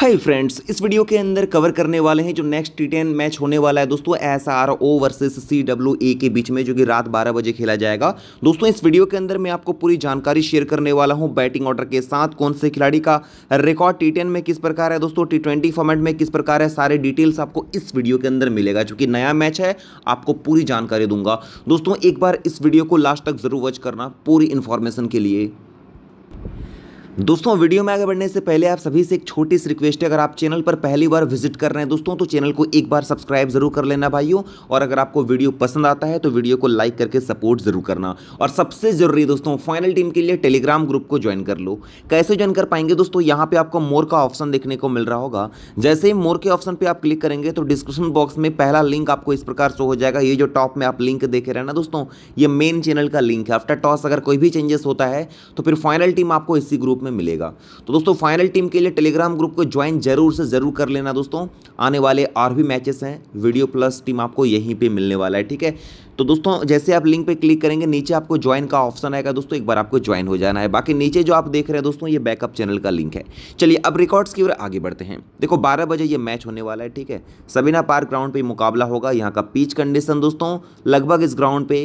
hi friends इस video के अंदर कवर करने वाले हैं जो नेक्स्ट टी टेन मैच होने वाला है दोस्तों S R O versus C W A के बीच में जो कि रात 12 बजे खेला जाएगा दोस्तों इस वीडियो के अंदर मैं आपको पूरी जानकारी शेयर करने वाला हूं बैटिंग ऑर्डर के साथ कौन से खिलाड़ी का रिकॉर्ड टी टेन में किस प्रकार है दोस्तों टी ट्वेंटी फॉर्मेट में किस प्रकार है सारे डिटेल्स आपको इस वीडियो के अंदर मिलेगा चूंकि नया मैच है आपको पूरी जानकारी दूंगा दोस्तों एक बार इस वीडियो को लास्ट तक जरूर वॉच करना पूरी इन्फॉर्मेशन के लिए दोस्तों वीडियो में आगे बढ़ने से पहले आप सभी से एक छोटी सी रिक्वेस्ट है अगर आप चैनल पर पहली बार विजिट कर रहे हैं दोस्तों तो चैनल को एक बार सब्सक्राइब जरूर कर लेना भाइयों और अगर आपको वीडियो पसंद आता है तो वीडियो को लाइक करके सपोर्ट जरूर करना और सबसे जरूरी दोस्तों फाइनल टीम के लिए टेलीग्राम ग्रुप को ज्वाइन कर लो कैसे ज्वाइन कर पाएंगे दोस्तों यहाँ पे आपको मोर का ऑप्शन देखने को मिल रहा होगा जैसे ही मोर के ऑप्शन पर आप क्लिक करेंगे तो डिस्क्रिप्शन बॉक्स में पहला लिंक आपको इस प्रकार से हो जाएगा ये जो टॉप में आप लिंक देखे रहे ना दोस्तों ये मेन चैनल का लिंक है आफ्टर टॉस अगर कोई भी चेंजेस होता है तो फिर फाइनल टीम आपको इसी ग्रुप में में मिलेगा तो दोस्तों फाइनल टीम के लिए टेलीग्राम ग्रुप को ज्वाइन जरूर से ज़रूर कर लेना दोस्तों आने वाले और भी मैचेस हैं वीडियो प्लस टीम आपको यहीं पर मिलने वाला है ठीक है तो दोस्तों जैसे आप लिंक पे क्लिक करेंगे नीचे आपको ज्वाइन का ऑप्शन आएगा दोस्तों एक बार आपको ज्वाइन हो जाना है बाकी नीचे जो आप देख रहे हैं दोस्तों ये बैकअप चैनल का लिंक है चलिए अब रिकॉर्ड्स की ओर आगे बढ़ते हैं देखो बारह बजे ये मैच होने वाला है ठीक है सबिना पार्क ग्राउंड पर मुकाबला होगा यहाँ का पीच कंडीशन दोस्तों लगभग इस ग्राउंड पे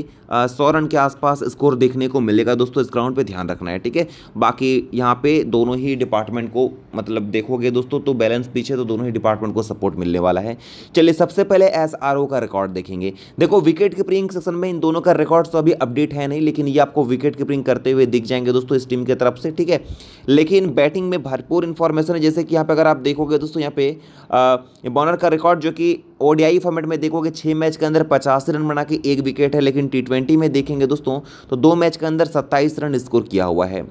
सौ रन के आसपास स्कोर देखने को मिलेगा दोस्तों इस ग्राउंड पर ध्यान रखना है ठीक है बाकी यहाँ पे दोनों ही डिपार्टमेंट को मतलब देखोगे दोस्तों तो बैलेंस पीछे तो दोनों ही डिपार्टमेंट को सपोर्ट मिलने वाला है चलिए सबसे पहले एस का रिकॉर्ड देखेंगे देखो विकेट कीपरिंग कीपिंग सेक्शन में इन दोनों का रिकॉर्ड तो अभी अपडेट है नहीं लेकिन ये आपको विकेट कीपिंग करते हुए दिख जाएंगे दोस्तों इस टीम की तरफ से ठीक है लेकिन बैटिंग में भरपूर इन्फॉर्मेशन है जैसे कि यहाँ पर अगर आप देखोगे दोस्तों यहाँ पे बॉनर का रिकॉर्ड जो कि ओडीआई फॉर्मेट में देखोगे छः मैच के अंदर पचास रन बना के एक विकेट है लेकिन टी में देखेंगे दोस्तों तो दो मैच के अंदर सत्ताईस रन स्कोर किया हुआ है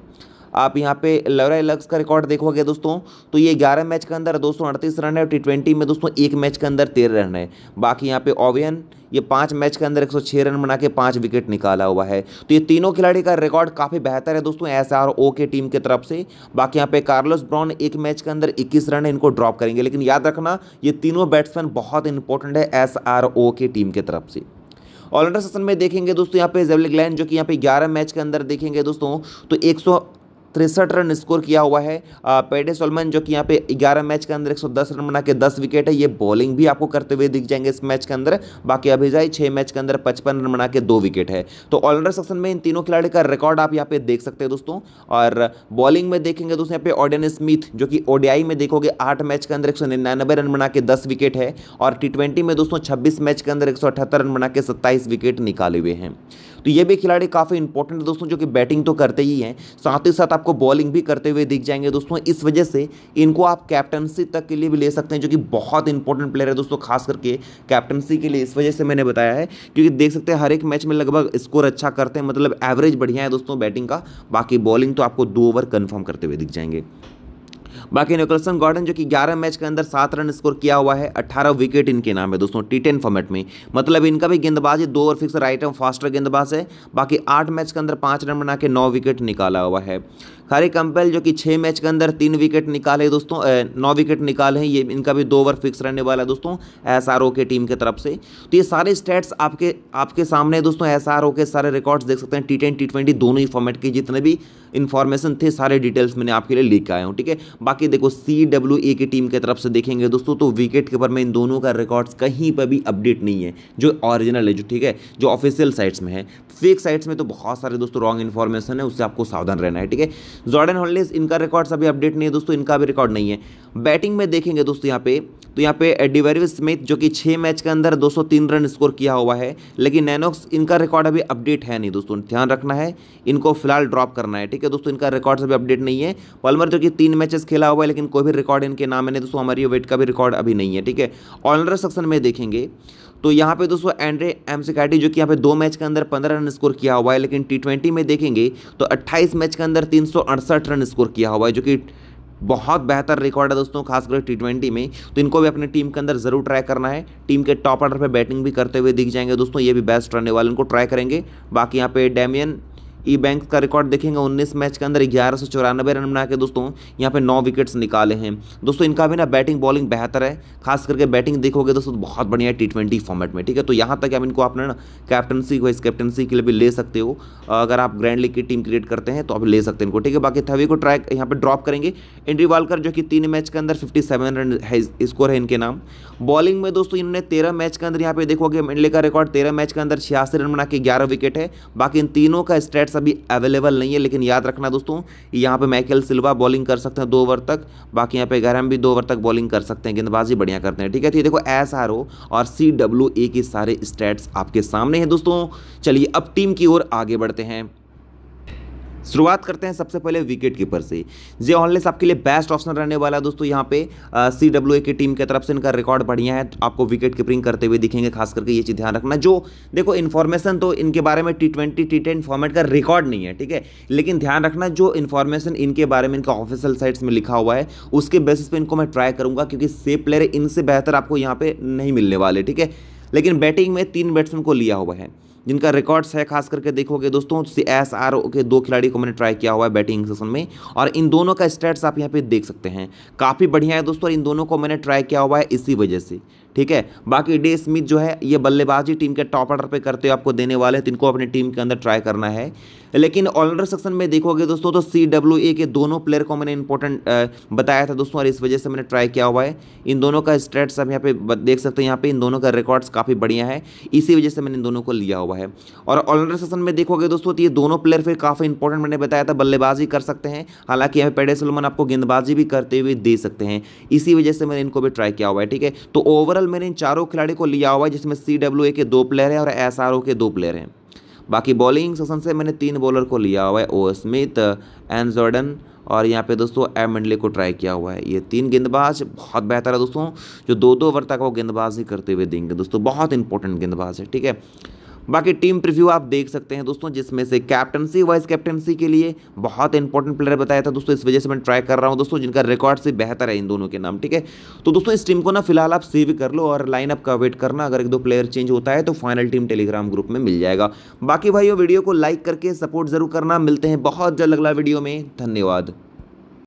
आप यहाँ पे लवरा लक्स का रिकॉर्ड देखोगे दोस्तों तो ये ग्यारह मैच के अंदर दो रन है और टी में दोस्तों एक मैच के अंदर तेरह रन है बाकी यहाँ पे ओवियन ये पाँच मैच के अंदर 106 रन बना के पाँच विकेट निकाला हुआ है तो ये तीनों खिलाड़ी का रिकॉर्ड काफ़ी बेहतर है दोस्तों एस आर ओ के टीम की तरफ से बाकी यहाँ पे कार्लोस ब्राउन एक मैच के अंदर 21 रन इनको ड्रॉप करेंगे लेकिन याद रखना ये तीनों बैट्समैन बहुत इंपॉर्टेंट है एस आर ओ के टीम की तरफ से ऑलराउंडर सेशन में देखेंगे दोस्तों यहाँ पे जेवलिक लैन जो कि यहाँ पे 11 मैच के अंदर देखेंगे दोस्तों तो तिरसठ रन स्कोर किया हुआ है पेडे सोलमन जो कि यहाँ पे 11 मैच के अंदर 110 रन बना के 10 विकेट है ये बॉलिंग भी आपको करते हुए दिख जाएंगे इस मैच के अंदर बाकी अभिजाई 6 मैच के अंदर पचपन रन बना के दो विकेट है तो ऑलराउंडर सेक्शन में इन तीनों खिलाड़ी का रिकॉर्ड आप यहाँ पे देख सकते हैं दोस्तों और बॉलिंग में देखेंगे दोस्तों यहाँ पे ऑडियन स्मिथ जो कि ओडियाई में देखोगे आठ मैच के अंदर एक रन बना के दस विकेट है और टी में दोस्तों छब्बीस मैच के अंदर एक रन बना के सत्ताईस विकेट निकाले हुए हैं तो ये भी खिलाड़ी काफ़ी इंपॉर्टेंट है दोस्तों जो कि बैटिंग तो करते ही हैं साथ ही साथ आपको बॉलिंग भी करते हुए दिख जाएंगे दोस्तों इस वजह से इनको आप कैप्टनसी तक के लिए भी ले सकते हैं जो कि बहुत इंपॉर्टेंट प्लेयर है दोस्तों खास करके कैप्टनसी के लिए इस वजह से मैंने बताया है क्योंकि देख सकते हैं हर एक मैच में लगभग स्कोर अच्छा करते हैं मतलब एवरेज बढ़िया है दोस्तों बैटिंग का बाकी बॉलिंग तो आपको दो ओवर कन्फर्म करते हुए दिख जाएंगे बाकी निकोलसन गॉर्डन जो कि 11 मैच के अंदर सात रन स्कोर किया हुआ है 18 विकेट इनके नाम है दोस्तों टी टेन फॉर्मेट में मतलब इनका भी गेंदबाज है दो over fix right arm faster गेंदबाज है बाकी आठ मैच के अंदर पाँच रन बना के नौ विकेट निकाला हुआ है खारी कंपेल जो कि छः मैच के अंदर तीन विकेट निकाले दोस्तों नौ विकेट निकाले हैं ये इनका भी दो ओवर फिक्स रहने वाला है दोस्तों एस के टीम की तरफ से तो ये सारे स्टेट्स आपके आपके सामने दोस्तों एस के सारे रिकॉर्ड्स देख सकते हैं टी टेन टी ट्वेंटी दोनों ही फॉर्मेट के जितने भी इन्फॉर्मेशन थे सारे डिटेल्स मैंने आपके लिए लिख आया हूँ ठीक है बाकी देखो सी डब्ल्यू ए की टीम की तरफ से देखेंगे दोस्तों तो विकेट कीपर में इन दोनों का रिकॉर्ड्स कहीं पर भी अपडेट नहीं है जो ऑरिजिनल है जो ठीक है जो ऑफिशियल साइट्स में है फेक साइट्स में तो बहुत सारे दोस्तों रॉन्ग इन्फॉर्मेशन है उससे आपको सावधान रहना है ठीक है जॉर्डन हॉलिस इनका रिकॉर्ड्स अभी अपडेट नहीं है दोस्तों इनका भी रिकॉर्ड नहीं है बैटिंग में देखेंगे दोस्तों यहाँ पे तो यहाँ पे डिवेरिव स्मिथ जो कि छः मैच के अंदर 203 रन स्कोर किया हुआ है लेकिन नैनोक्स इनका रिकॉर्ड अभी अपडेट है नहीं दोस्तों ध्यान रखना है इनको फिलहाल ड्रॉप करना है ठीक है दोस्तों इनका रिकॉर्ड अभी अपडेट नहीं है पलमर जो कि तीन मैचेस खेला हुआ है लेकिन कोई भी रिकॉर्ड इनके नाम है दोस्तों हमारी वेट का भी रिकॉर्ड अभी नहीं है ठीक है ऑलराउंडर सेक्शन में देखेंगे तो यहाँ पे दोस्तों एंड्रे सिकाटी जो कि यहाँ पे दो मैच के अंदर पंद्रह रन स्कोर किया हुआ है लेकिन टी में देखेंगे तो अट्ठाईस मैच के अंदर तीन रन स्कोर किया हुआ है जो कि बहुत बेहतर रिकॉर्ड है दोस्तों खासकर टी ट्वेंटी में तो इनको भी अपने टीम के अंदर जरूर ट्राई करना है टीम के टॉप ऑर्डर पर बैटिंग भी करते हुए दिख जाएंगे दोस्तों ये भी बेस्ट रहने वाले इनको ट्राई करेंगे बाकी यहाँ पे डेमियन ई बैंक का रिकॉर्ड देखेंगे उन्नीस मैच के अंदर ग्यारह सौ चौरानबे रन बना के दोस्तों यहाँ पे नौ विकेट्स निकाले हैं दोस्तों इनका भी ना बैटिंग बॉलिंग बेहतर है खास करके बैटिंग देखोगे दोस्तों बहुत बढ़िया है टी ट्वेंटी फॉर्मेट में ठीक है तो यहाँ तक आप इनको आपने ना कैप्टनसी वाइस कैप्टनसी के लिए भी ले सकते हो अगर आप ग्रैंड लीग की टीम क्रिएट करते हैं तो आप ले सकते हैं इनको ठीक है बाकी थवी को ट्रैक यहाँ पर ड्रॉप करेंगे एंड्री वालकर जो कि तीन मैच के अंदर फिफ्टी रन है स्कोर है इनके नाम बॉलिंग में दोस्तों इन्होंने तेरह मैच के अंदर यहाँ पे देखोगे मेंडले का रिकॉर्ड तेरह मैच के अंदर छियासी रन बना के ग्यारह विकेट है बाकी इन तीनों का स्ट्रेट बैट्स अभी अवेलेबल नहीं है लेकिन याद रखना दोस्तों यहाँ पे माइकल सिल्वा बॉलिंग कर सकते हैं दो ओवर तक बाकी यहाँ पे गरम भी दो ओवर तक बॉलिंग कर सकते हैं गेंदबाजी बढ़िया करते हैं ठीक है तो ये देखो एस आर ओ और सी डब्ल्यू ए के सारे स्टैट्स आपके सामने हैं दोस्तों चलिए अब टीम की ओर आगे बढ़ते हैं शुरुआत करते हैं सबसे पहले विकेट कीपर से जे ऑनलेस आपके लिए बेस्ट ऑप्शन रहने वाला है दोस्तों यहाँ पे सी डब्ल्यू ए की टीम की तरफ से इनका रिकॉर्ड बढ़िया है तो आपको विकेट कीपिंग करते हुए दिखेंगे खास करके ये चीज़ ध्यान रखना जो देखो इन्फॉर्मेशन तो इनके बारे में T twenty T ten format का रिकॉर्ड नहीं है ठीक है लेकिन ध्यान रखना जो इन्फॉर्मेशन इनके बारे में इनका ऑफिशियल साइट्स में लिखा हुआ है उसके बेसिस पर इनको मैं ट्राई करूँगा क्योंकि से प्लेयर इनसे बेहतर आपको यहाँ पर नहीं मिलने वाले ठीक है लेकिन बैटिंग में तीन बैट्समैन को लिया हुआ है जिनका रिकॉर्ड्स है खास करके देखोगे दोस्तों सी एस आर के दो खिलाड़ी को मैंने ट्राई किया हुआ है बैटिंग सेशन में और इन दोनों का स्टेट्स आप यहाँ पे देख सकते हैं काफ़ी बढ़िया है दोस्तों और इन दोनों को मैंने ट्राई किया हुआ है इसी वजह से ठीक है बाकी डे स्मिथ जो है ये बल्लेबाजी टीम के टॉप ऑर्डर पे करते हुए आपको देने वाले हैं तो इनको अपनी टीम के अंदर ट्राई करना है लेकिन ऑलराउंडर सेक्शन में देखोगे दोस्तों तो सी डब्ल्यू ए के दोनों प्लेयर को मैंने इंपॉर्टेंट बताया था दोस्तों और इस वजह से मैंने ट्राई किया हुआ है इन दोनों का स्ट्रेट्स आप यहाँ पे देख सकते हैं यहाँ पे इन दोनों का रिकॉर्ड्स काफ़ी बढ़िया है इसी वजह से मैंने इन दोनों को लिया हुआ है और ऑलराउंडर सेक्शन में देखोगे दोस्तों तो ये दोनों प्लेयर फिर काफ़ी इंपॉर्टेंट मैंने बताया था बल्लेबाजी कर सकते हैं हालांकि यहाँ पे पेडे सुलमन आपको गेंदबाजी भी करते हुए दे सकते हैं इसी वजह से मैंने इनको भी ट्राई किया हुआ है ठीक है तो ओवरऑल टोटल मैंने इन चारों खिलाड़ी को लिया हुआ है जिसमें सी डब्ल्यू ए के दो प्लेयर हैं और एस आर ओ के दो प्लेयर हैं बाकी बॉलिंग सेशन से मैंने तीन बॉलर को लिया हुआ है ओ स्मिथ एन जॉर्डन और यहाँ पे दोस्तों एम मंडले को ट्राई किया हुआ है ये तीन गेंदबाज बहुत बेहतर है दोस्तों जो दो दो ओवर तक वो गेंदबाजी करते हुए देंगे दोस्तों बहुत इंपॉर्टेंट गेंदबाज है ठीक है बाकी टीम प्रिव्यू आप देख सकते हैं दोस्तों जिसमें से कैप्टनसी वाइस कैप्टनसी के लिए बहुत इंपॉर्टेंट प्लेयर बताया था दोस्तों इस वजह से मैं ट्राई कर रहा हूँ दोस्तों जिनका रिकॉर्ड से बेहतर है इन दोनों के नाम ठीक है तो दोस्तों इस टीम को ना फिलहाल आप सेव कर लो और लाइनअप का वेट करना अगर एक दो प्लेयर चेंज होता है तो फाइनल टीम टेलीग्राम ग्रुप में मिल जाएगा बाकी भाई वीडियो को लाइक करके सपोर्ट जरूर करना मिलते हैं बहुत जल्द अगला वीडियो में धन्यवाद